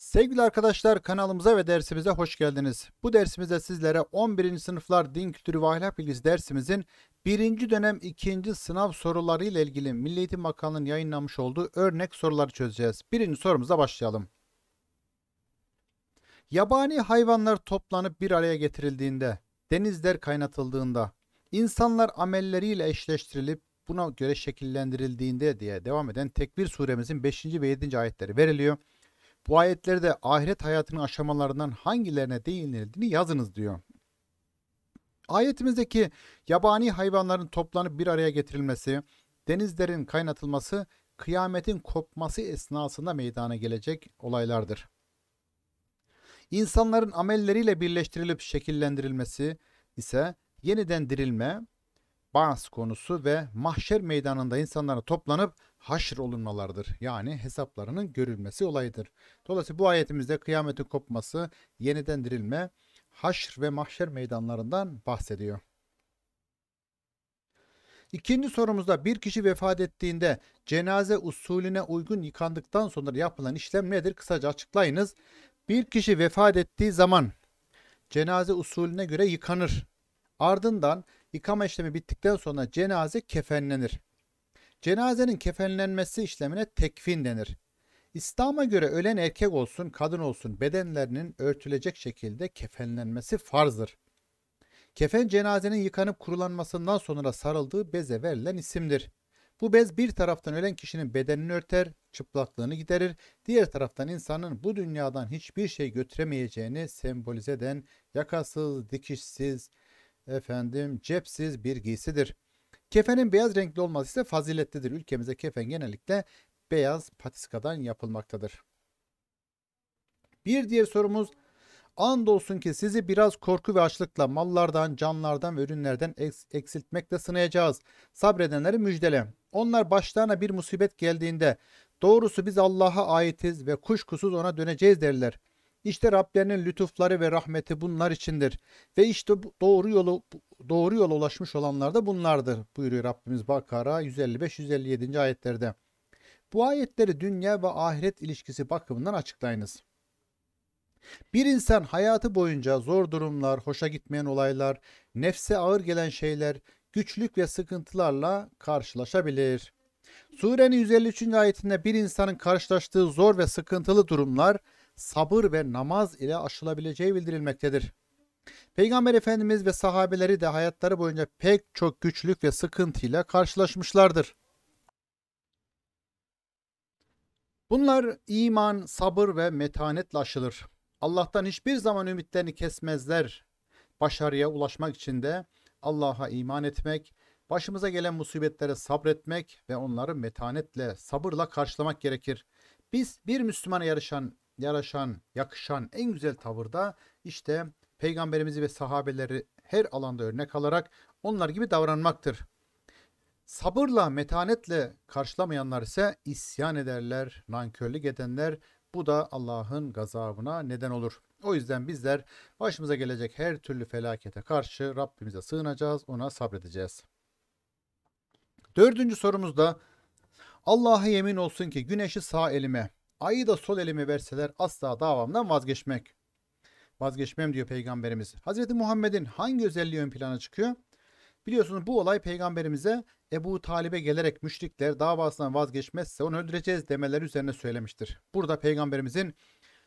Sevgili arkadaşlar kanalımıza ve dersimize hoş geldiniz. Bu dersimizde sizlere 11. sınıflar din kültürü ve ahlak bilgisi dersimizin 1. dönem 2. sınav soruları ile ilgili Milli Eğitim Bakanlığı'nın yayınlamış olduğu örnek soruları çözeceğiz. Birinci sorumuza başlayalım. Yabani hayvanlar toplanıp bir araya getirildiğinde, denizler kaynatıldığında, insanlar amelleriyle eşleştirilip buna göre şekillendirildiğinde diye devam eden Tekvir suremizin 5. ve 7. ayetleri veriliyor. Bu ayetlerde ahiret hayatının aşamalarından hangilerine değinildiğini yazınız diyor. Ayetimizdeki yabani hayvanların toplanıp bir araya getirilmesi, denizlerin kaynatılması, kıyametin kopması esnasında meydana gelecek olaylardır. İnsanların amelleriyle birleştirilip şekillendirilmesi ise yeniden dirilme, Bağız konusu ve mahşer meydanında insanlara toplanıp haşr olunmalarıdır. Yani hesaplarının görülmesi olayıdır. Dolayısıyla bu ayetimizde kıyametin kopması, yeniden dirilme, haşr ve mahşer meydanlarından bahsediyor. İkinci sorumuzda bir kişi vefat ettiğinde cenaze usulüne uygun yıkandıktan sonra yapılan işlem nedir? Kısaca açıklayınız. Bir kişi vefat ettiği zaman cenaze usulüne göre yıkanır. Ardından Yıkama işlemi bittikten sonra cenaze kefenlenir. Cenazenin kefenlenmesi işlemine tekfin denir. İslam'a göre ölen erkek olsun, kadın olsun bedenlerinin örtülecek şekilde kefenlenmesi farzdır. Kefen cenazenin yıkanıp kurulanmasından sonra sarıldığı beze verilen isimdir. Bu bez bir taraftan ölen kişinin bedenini örter, çıplaklığını giderir, diğer taraftan insanın bu dünyadan hiçbir şey götüremeyeceğini sembolize eden yakasız, dikişsiz, efendim cepsiz bir giysidir. Kefenin beyaz renkli olması ise faziletlidir. Ülkemizde kefen genellikle beyaz patiskadan yapılmaktadır. Bir diğer sorumuz olsun ki sizi biraz korku ve açlıkla mallardan, canlardan ve ürünlerden eksiltmekle sınayacağız. Sabredenleri müjdele. Onlar başlarına bir musibet geldiğinde doğrusu biz Allah'a aitiz ve kuşkusuz ona döneceğiz derler. İşte Rablerinin lütufları ve rahmeti bunlar içindir. Ve işte doğru yolu doğru yola ulaşmış olanlar da bunlardır buyuruyor Rabbimiz Bakara 155-157. ayetlerde. Bu ayetleri dünya ve ahiret ilişkisi bakımından açıklayınız. Bir insan hayatı boyunca zor durumlar, hoşa gitmeyen olaylar, nefse ağır gelen şeyler, güçlük ve sıkıntılarla karşılaşabilir. Surenin 153. ayetinde bir insanın karşılaştığı zor ve sıkıntılı durumlar sabır ve namaz ile aşılabileceği bildirilmektedir. Peygamber Efendimiz ve sahabeleri de hayatları boyunca pek çok güçlük ve sıkıntıyla karşılaşmışlardır. Bunlar iman, sabır ve metanetle aşılır. Allah'tan hiçbir zaman ümitlerini kesmezler. Başarıya ulaşmak için de Allah'a iman etmek, başımıza gelen musibetlere sabretmek ve onları metanetle, sabırla karşılamak gerekir. Biz bir Müslümana yarışan yaraşan, yakışan en güzel tavırda işte peygamberimizi ve sahabeleri her alanda örnek alarak onlar gibi davranmaktır. Sabırla, metanetle karşılamayanlar ise isyan ederler, nankörlük edenler. Bu da Allah'ın gazabına neden olur. O yüzden bizler başımıza gelecek her türlü felakete karşı Rabbimize sığınacağız, ona sabredeceğiz. Dördüncü sorumuz da Allah'a yemin olsun ki güneşi sağ elime, Ayı da sol elime verseler asla davamdan vazgeçmek. Vazgeçmem diyor peygamberimiz. Hazreti Muhammed'in hangi özelliği ön plana çıkıyor? Biliyorsunuz bu olay peygamberimize Ebu Talib'e gelerek müşrikler davasından vazgeçmezse onu öldüreceğiz demeleri üzerine söylemiştir. Burada peygamberimizin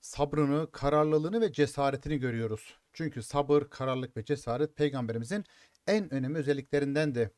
sabrını, kararlılığını ve cesaretini görüyoruz. Çünkü sabır, kararlılık ve cesaret peygamberimizin en önemli özelliklerinden de.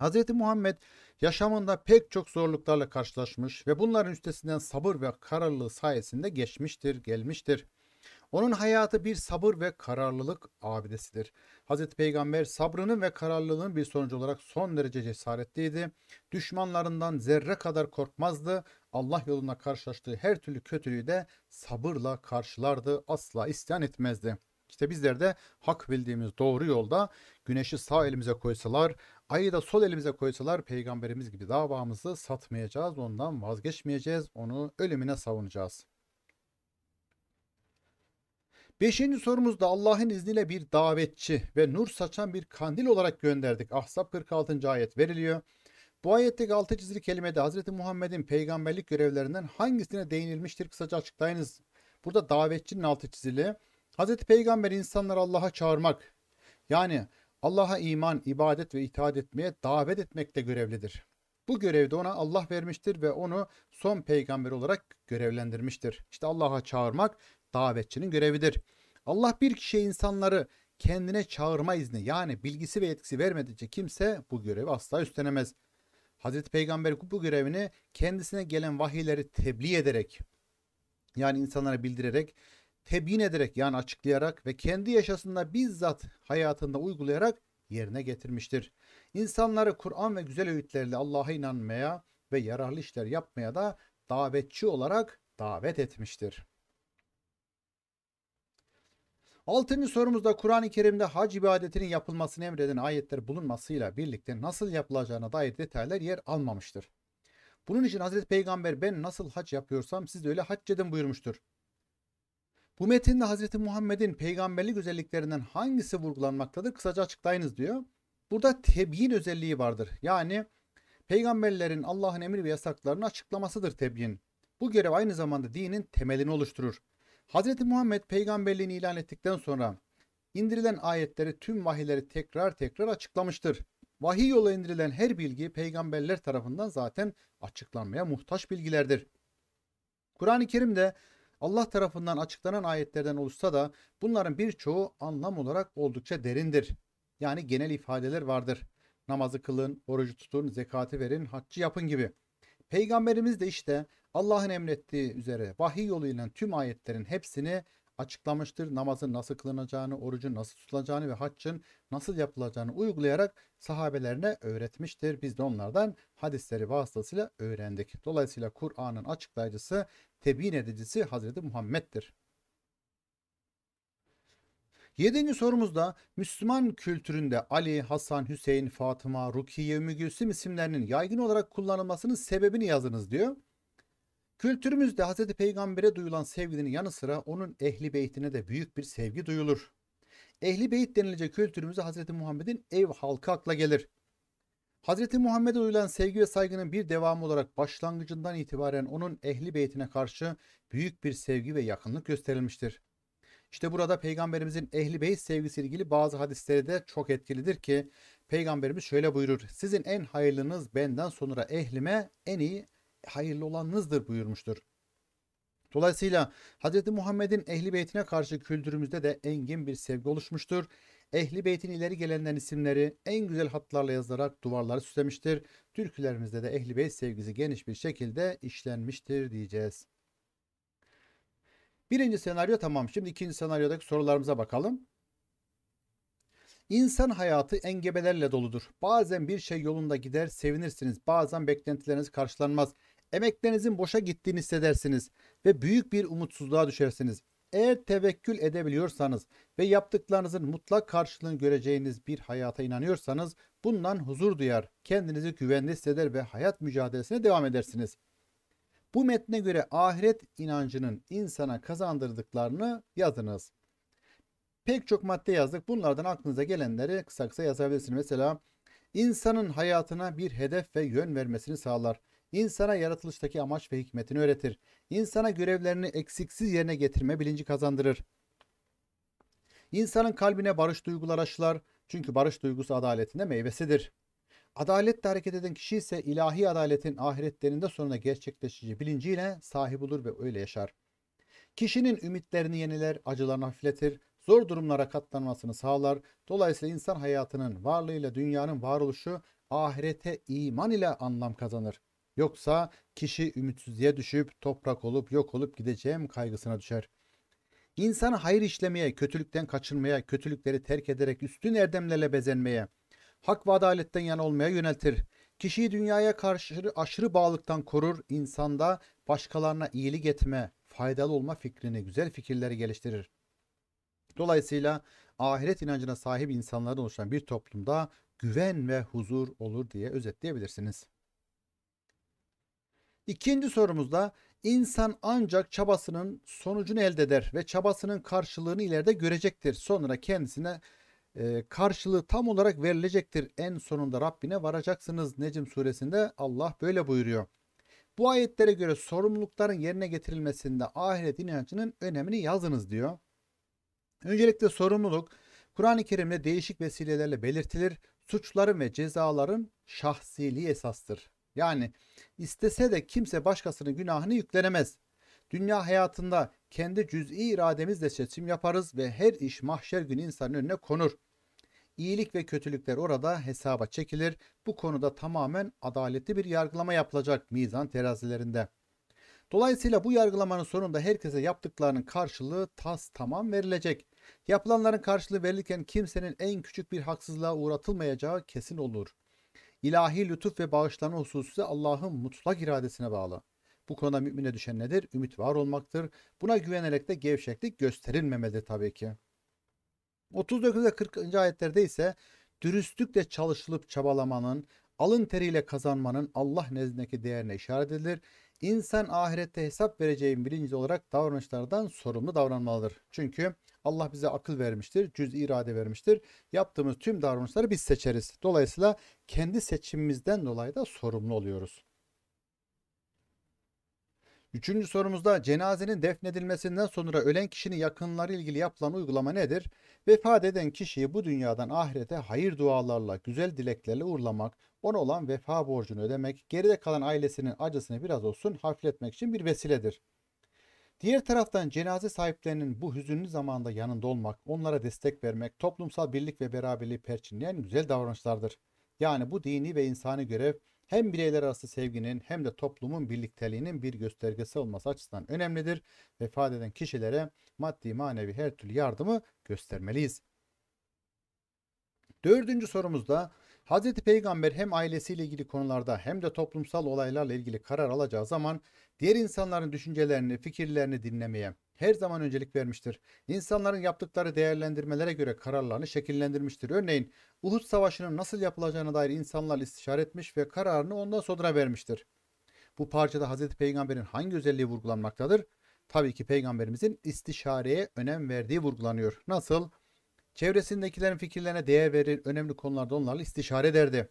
Hz. Muhammed Yaşamında pek çok zorluklarla karşılaşmış ve bunların üstesinden sabır ve kararlılığı sayesinde geçmiştir, gelmiştir. Onun hayatı bir sabır ve kararlılık abidesidir. Hz. Peygamber sabrının ve kararlılığın bir sonucu olarak son derece cesaretliydi. Düşmanlarından zerre kadar korkmazdı. Allah yolunda karşılaştığı her türlü kötülüğü de sabırla karşılardı. Asla isyan etmezdi. İşte bizler de hak bildiğimiz doğru yolda güneşi sağ elimize koysalar Ayı da sol elimize koysalar peygamberimiz gibi davamızı satmayacağız, ondan vazgeçmeyeceğiz, onu ölümüne savunacağız. Beşinci sorumuzda Allah'ın izniyle bir davetçi ve nur saçan bir kandil olarak gönderdik. Ahzab 46. ayet veriliyor. Bu ayetteki altı çizili kelimede Hz. Muhammed'in peygamberlik görevlerinden hangisine değinilmiştir kısaca açıklayınız. Burada davetçinin altı çizili. Hz. Peygamber insanları Allah'a çağırmak yani Allah'a iman, ibadet ve itaat etmeye davet etmekte görevlidir. Bu görevde ona Allah vermiştir ve onu son peygamber olarak görevlendirmiştir. İşte Allah'a çağırmak davetçinin görevidir. Allah bir kişiye insanları kendine çağırma izni yani bilgisi ve etkisi vermedikçe kimse bu görevi asla üstlenemez. Hazreti Peygamber bu görevini kendisine gelen vahiyleri tebliğ ederek yani insanlara bildirerek tebyin ederek yani açıklayarak ve kendi yaşasında bizzat hayatında uygulayarak yerine getirmiştir. İnsanları Kur'an ve güzel öğütlerle Allah'a inanmaya ve yararlı işler yapmaya da davetçi olarak davet etmiştir. Altıncı sorumuzda Kur'an-ı Kerim'de hac ibadetinin yapılmasını emreden ayetler bulunmasıyla birlikte nasıl yapılacağına dair detaylar yer almamıştır. Bunun için Hazreti Peygamber ben nasıl hac yapıyorsam siz de öyle hac edin buyurmuştur. Bu metinde Hazreti Muhammed'in peygamberlik özelliklerinden hangisi vurgulanmaktadır? Kısaca açıklayınız diyor. Burada tebyin özelliği vardır. Yani peygamberlerin Allah'ın emir ve yasaklarını açıklamasıdır tebyin. Bu görev aynı zamanda dinin temelini oluşturur. Hazreti Muhammed peygamberliğini ilan ettikten sonra indirilen ayetleri tüm vahiyleri tekrar tekrar açıklamıştır. Vahiy yola indirilen her bilgi peygamberler tarafından zaten açıklanmaya muhtaç bilgilerdir. Kur'an-ı Kerim'de Allah tarafından açıklanan ayetlerden oluşsa da bunların birçoğu anlam olarak oldukça derindir. Yani genel ifadeler vardır. Namazı kılın, orucu tutun, zekatı verin, haccı yapın gibi. Peygamberimiz de işte Allah'ın emrettiği üzere vahiy yoluyla tüm ayetlerin hepsini açıklamıştır. Namazın nasıl kılınacağını, orucun nasıl tutulacağını ve haccın nasıl yapılacağını uygulayarak sahabelerine öğretmiştir. Biz de onlardan hadisleri vasıtasıyla öğrendik. Dolayısıyla Kur'an'ın açıklayıcısı tebyin edicisi Hazreti Muhammed'dir. Yedinci sorumuzda Müslüman kültüründe Ali, Hasan, Hüseyin, Fatıma, Rukiye, Ümmü Gülsüm isimlerinin yaygın olarak kullanılmasının sebebini yazınız diyor. Kültürümüzde Hz. Peygamber'e duyulan sevginin yanı sıra onun ehli beytine de büyük bir sevgi duyulur. Ehli beyt denilince kültürümüzde Hz. Muhammed'in ev halkı akla gelir. Hz. Muhammed'e duyulan sevgi ve saygının bir devamı olarak başlangıcından itibaren onun ehli beytine karşı büyük bir sevgi ve yakınlık gösterilmiştir. İşte burada peygamberimizin ehli beyt sevgisi ilgili bazı hadisleri de çok etkilidir ki peygamberimiz şöyle buyurur. Sizin en hayırlınız benden sonra ehlime en iyi hayırlı olanınızdır buyurmuştur. Dolayısıyla Hz. Muhammed'in ehli beytine karşı kültürümüzde de engin bir sevgi oluşmuştur. Ehli Beyt'in ileri gelenlerin isimleri en güzel hatlarla yazılarak duvarları süslemiştir. Türkülerimizde de Ehli Beyt sevgisi geniş bir şekilde işlenmiştir diyeceğiz. Birinci senaryo tamam. Şimdi ikinci senaryodaki sorularımıza bakalım. İnsan hayatı engebelerle doludur. Bazen bir şey yolunda gider sevinirsiniz. Bazen beklentileriniz karşılanmaz. Emeklerinizin boşa gittiğini hissedersiniz ve büyük bir umutsuzluğa düşersiniz. Eğer tevekkül edebiliyorsanız ve yaptıklarınızın mutlak karşılığını göreceğiniz bir hayata inanıyorsanız bundan huzur duyar, kendinizi güvende hisseder ve hayat mücadelesine devam edersiniz. Bu metne göre ahiret inancının insana kazandırdıklarını yazınız. Pek çok madde yazdık. Bunlardan aklınıza gelenleri kısa kısa yazabilirsiniz. Mesela insanın hayatına bir hedef ve yön vermesini sağlar İnsana yaratılıştaki amaç ve hikmetini öğretir. İnsana görevlerini eksiksiz yerine getirme bilinci kazandırır. İnsanın kalbine barış duygular aşılar. Çünkü barış duygusu adaletin meyvesidir. Adaletle hareket eden kişi ise ilahi adaletin ahiretlerinde sonuna gerçekleşici bilinciyle sahip olur ve öyle yaşar. Kişinin ümitlerini yeniler, acılarını hafifletir, zor durumlara katlanmasını sağlar. Dolayısıyla insan hayatının varlığıyla dünyanın varoluşu ahirete iman ile anlam kazanır. Yoksa kişi ümitsizliğe düşüp toprak olup yok olup gideceğim kaygısına düşer. İnsanı hayır işlemeye, kötülükten kaçınmaya, kötülükleri terk ederek üstün erdemlerle bezenmeye, hak ve adaletten yana olmaya yöneltir. Kişiyi dünyaya karşı aşırı bağlılıktan korur, insanda başkalarına iyilik etme, faydalı olma fikrini, güzel fikirleri geliştirir. Dolayısıyla ahiret inancına sahip insanlardan oluşan bir toplumda güven ve huzur olur diye özetleyebilirsiniz. İkinci sorumuzda insan ancak çabasının sonucunu elde eder ve çabasının karşılığını ileride görecektir. Sonra kendisine e, karşılığı tam olarak verilecektir. En sonunda Rabbine varacaksınız. Necim suresinde Allah böyle buyuruyor. Bu ayetlere göre sorumlulukların yerine getirilmesinde ahiret inancının önemini yazınız diyor. Öncelikle sorumluluk Kur'an-ı Kerim'de değişik vesilelerle belirtilir. Suçların ve cezaların şahsiliği esastır. Yani istese de kimse başkasının günahını yüklenemez. Dünya hayatında kendi cüz'i irademizle seçim yaparız ve her iş mahşer günü insanın önüne konur. İyilik ve kötülükler orada hesaba çekilir. Bu konuda tamamen adaletli bir yargılama yapılacak mizan terazilerinde. Dolayısıyla bu yargılamanın sonunda herkese yaptıklarının karşılığı tas tamam verilecek. Yapılanların karşılığı verilirken kimsenin en küçük bir haksızlığa uğratılmayacağı kesin olur. İlahi lütuf ve bağışlanma hususu Allah'ın mutlak iradesine bağlı. Bu konuda mümine düşen nedir? Ümit var olmaktır. Buna güvenerek de gevşeklik gösterilmemelidir tabii ki. 39 ve 40. ayetlerde ise dürüstlükle çalışılıp çabalamanın, alın teriyle kazanmanın Allah nezdindeki değerine işaret edilir. İnsan ahirette hesap vereceğin bilinci olarak davranışlardan sorumlu davranmalıdır. Çünkü Allah bize akıl vermiştir, cüz irade vermiştir. Yaptığımız tüm davranışları biz seçeriz. Dolayısıyla kendi seçimimizden dolayı da sorumlu oluyoruz. Üçüncü sorumuzda cenazenin defnedilmesinden sonra ölen kişinin yakınları ilgili yapılan uygulama nedir? Vefat eden kişiyi bu dünyadan ahirete hayır dualarla, güzel dileklerle uğurlamak, ona olan vefa borcunu ödemek, geride kalan ailesinin acısını biraz olsun hafifletmek için bir vesiledir. Diğer taraftan cenaze sahiplerinin bu hüzünlü zamanda yanında olmak, onlara destek vermek, toplumsal birlik ve beraberliği perçinleyen güzel davranışlardır. Yani bu dini ve insani görev hem bireyler arası sevginin hem de toplumun birlikteliğinin bir göstergesi olması açısından önemlidir. Vefat eden kişilere maddi manevi her türlü yardımı göstermeliyiz. Dördüncü sorumuzda Hz. Peygamber hem ailesiyle ilgili konularda hem de toplumsal olaylarla ilgili karar alacağı zaman Diğer insanların düşüncelerini, fikirlerini dinlemeye her zaman öncelik vermiştir. İnsanların yaptıkları değerlendirmelere göre kararlarını şekillendirmiştir. Örneğin Uhud Savaşı'nın nasıl yapılacağına dair insanlar istişare etmiş ve kararını ondan sonra vermiştir. Bu parçada Hazreti Peygamber'in hangi özelliği vurgulanmaktadır? Tabii ki Peygamberimizin istişareye önem verdiği vurgulanıyor. Nasıl? Çevresindekilerin fikirlerine değer verir, önemli konularda onlarla istişare ederdi.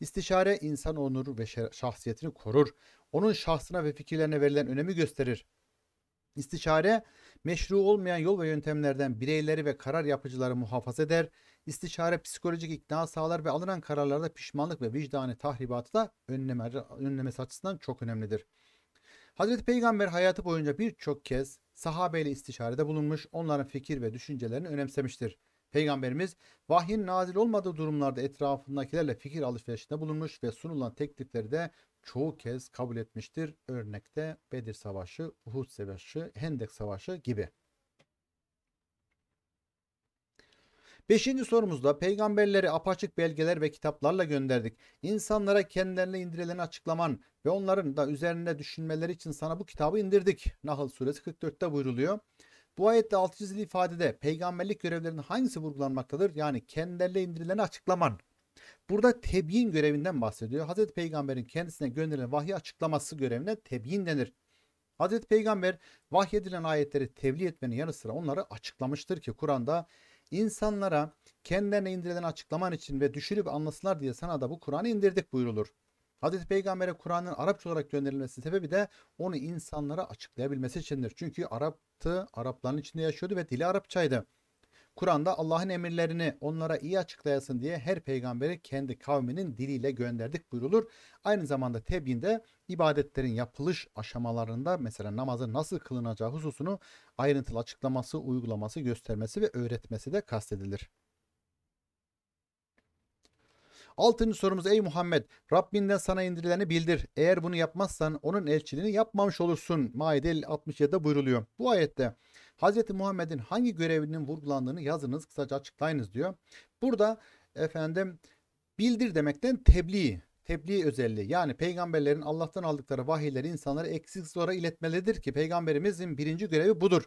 İstişare insan onuru ve şahsiyetini korur. Onun şahsına ve fikirlerine verilen önemi gösterir. İstişare meşru olmayan yol ve yöntemlerden bireyleri ve karar yapıcıları muhafaza eder. İstişare psikolojik ikna sağlar ve alınan kararlarda pişmanlık ve vicdani tahribatı da önleme, önlemesi açısından çok önemlidir. Hazreti Peygamber hayatı boyunca birçok kez sahabeyle istişarede bulunmuş, onların fikir ve düşüncelerini önemsemiştir. Peygamberimiz vahyin nazil olmadığı durumlarda etrafındakilerle fikir alışverişinde bulunmuş ve sunulan teklifleri de çoğu kez kabul etmiştir. Örnekte Bedir Savaşı, Uhud Savaşı, Hendek Savaşı gibi. Beşinci sorumuzda peygamberleri apaçık belgeler ve kitaplarla gönderdik. İnsanlara kendilerine indirileni açıklaman ve onların da üzerinde düşünmeleri için sana bu kitabı indirdik. Nahl suresi 44'te buyruluyor. Bu ayette altı çizili ifadede peygamberlik görevlerinin hangisi vurgulanmaktadır? Yani kendilerine indirileni açıklaman. Burada tebyin görevinden bahsediyor. Hazreti Peygamber'in kendisine gönderilen vahyi açıklaması görevine tebyin denir. Hazreti Peygamber vahyedilen ayetleri tebliğ etmenin yanı sıra onları açıklamıştır ki Kur'an'da insanlara kendilerine indirilen açıklaman için ve düşünüp anlasınlar diye sana da bu Kur'an'ı indirdik buyurulur. Hazreti Peygamber'e Kur'an'ın Arapça olarak gönderilmesi sebebi de onu insanlara açıklayabilmesi içindir. Çünkü Arap'tı, Arapların içinde yaşıyordu ve dili Arapçaydı. Kur'an'da Allah'ın emirlerini onlara iyi açıklayasın diye her peygamberi kendi kavminin diliyle gönderdik buyrulur. Aynı zamanda tebyinde ibadetlerin yapılış aşamalarında mesela namazın nasıl kılınacağı hususunu ayrıntılı açıklaması, uygulaması, göstermesi ve öğretmesi de kastedilir. Altıncı sorumuz ey Muhammed Rabbinden sana indirileni bildir. Eğer bunu yapmazsan onun elçiliğini yapmamış olursun. Maide 67'de buyruluyor. Bu ayette Hz. Muhammed'in hangi görevinin vurgulandığını yazınız kısaca açıklayınız diyor. Burada efendim bildir demekten tebliğ tebliğ özelliği yani peygamberlerin Allah'tan aldıkları vahiyleri insanlara eksiksiz olarak iletmelidir ki peygamberimizin birinci görevi budur.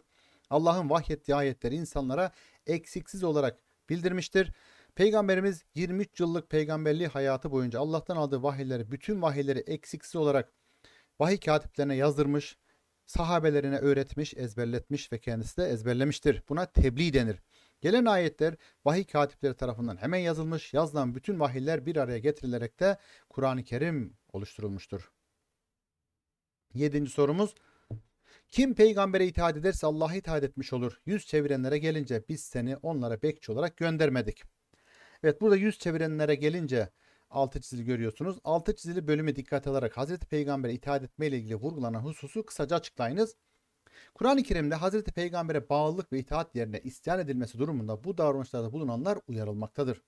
Allah'ın vahyettiği ayetleri insanlara eksiksiz olarak bildirmiştir. Peygamberimiz 23 yıllık peygamberliği hayatı boyunca Allah'tan aldığı vahiyleri, bütün vahiyleri eksiksiz olarak vahiy katiplerine yazdırmış, sahabelerine öğretmiş, ezberletmiş ve kendisi de ezberlemiştir. Buna tebliğ denir. Gelen ayetler vahiy katipleri tarafından hemen yazılmış, yazılan bütün vahiyler bir araya getirilerek de Kur'an-ı Kerim oluşturulmuştur. Yedinci sorumuz, kim peygambere itaat ederse Allah'a itaat etmiş olur. Yüz çevirenlere gelince biz seni onlara bekçi olarak göndermedik. Evet burada yüz çevirenlere gelince altı çizili görüyorsunuz. Altı çizili bölümü dikkat alarak Hazreti Peygamber'e itaat etme ile ilgili vurgulanan hususu kısaca açıklayınız. Kur'an-ı Kerim'de Hazreti Peygamber'e bağlılık ve itaat yerine isyan edilmesi durumunda bu davranışlarda bulunanlar uyarılmaktadır.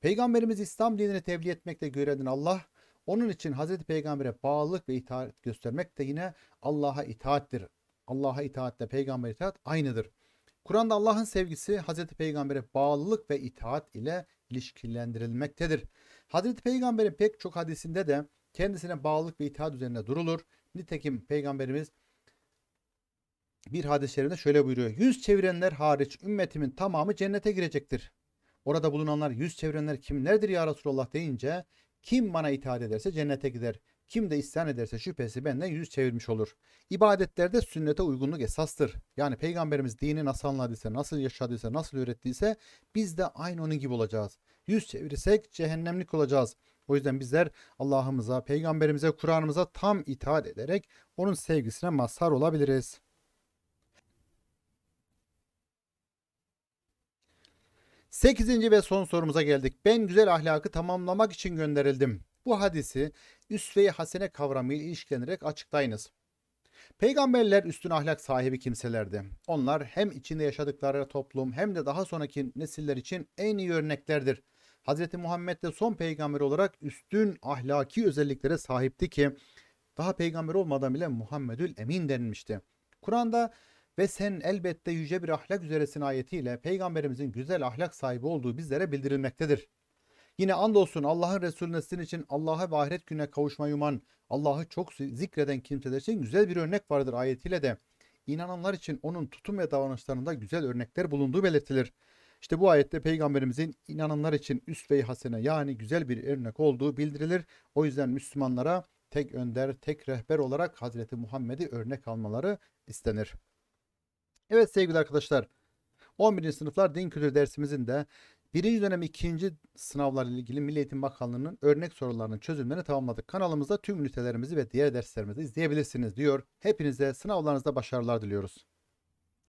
Peygamberimiz İslam dinini tebliğ etmekte görevden Allah, onun için Hazreti Peygamber'e bağlılık ve itaat göstermek de yine Allah'a itaattir. Allah'a itaatle peygamber itaat aynıdır. Kur'an'da Allah'ın sevgisi Hazreti Peygamber'e bağlılık ve itaat ile ilişkilendirilmektedir. Hazreti Peygamber'in pek çok hadisinde de kendisine bağlılık ve itaat üzerine durulur. Nitekim Peygamberimiz bir hadis-i şöyle buyuruyor. Yüz çevirenler hariç ümmetimin tamamı cennete girecektir. Orada bulunanlar yüz çevirenler kimlerdir ya Resulallah deyince kim bana itaat ederse cennete gider. Kim de isyan ederse şüphesi benden yüz çevirmiş olur. İbadetlerde sünnete uygunluk esastır. Yani Peygamberimiz dini nasıl anladıysa, nasıl yaşadıysa, nasıl öğrettiyse biz de aynı onun gibi olacağız. Yüz çevirirsek cehennemlik olacağız. O yüzden bizler Allah'ımıza, Peygamberimize, Kur'an'ımıza tam itaat ederek onun sevgisine mazhar olabiliriz. Sekizinci ve son sorumuza geldik. Ben güzel ahlakı tamamlamak için gönderildim. Bu hadisi üsve-i hasene kavramı ile ilişkilenerek açıklayınız. Peygamberler üstün ahlak sahibi kimselerdi. Onlar hem içinde yaşadıkları toplum hem de daha sonraki nesiller için en iyi örneklerdir. Hz. Muhammed de son peygamber olarak üstün ahlaki özelliklere sahipti ki daha peygamber olmadan bile Muhammedül Emin denilmişti. Kur'an'da ve sen elbette yüce bir ahlak üzeresin ayetiyle peygamberimizin güzel ahlak sahibi olduğu bizlere bildirilmektedir. Yine andolsun Allah'ın Resulüne sizin için Allah'a ve ahiret güne kavuşmayı uman, Allah'ı çok zikreden kimseler için güzel bir örnek vardır ayetiyle de inananlar için onun tutum ve davranışlarında güzel örnekler bulunduğu belirtilir. İşte bu ayette peygamberimizin inananlar için üsve-i hasene yani güzel bir örnek olduğu bildirilir. O yüzden Müslümanlara tek önder, tek rehber olarak Hazreti Muhammed'i örnek almaları istenir. Evet sevgili arkadaşlar 11. sınıflar din kültürü dersimizin de Birinci dönem ikinci sınavlarla ilgili Milli Eğitim Bakanlığı'nın örnek sorularının çözümlerini tamamladık. Kanalımızda tüm ünitelerimizi ve diğer derslerimizi izleyebilirsiniz diyor. Hepinize sınavlarınızda başarılar diliyoruz.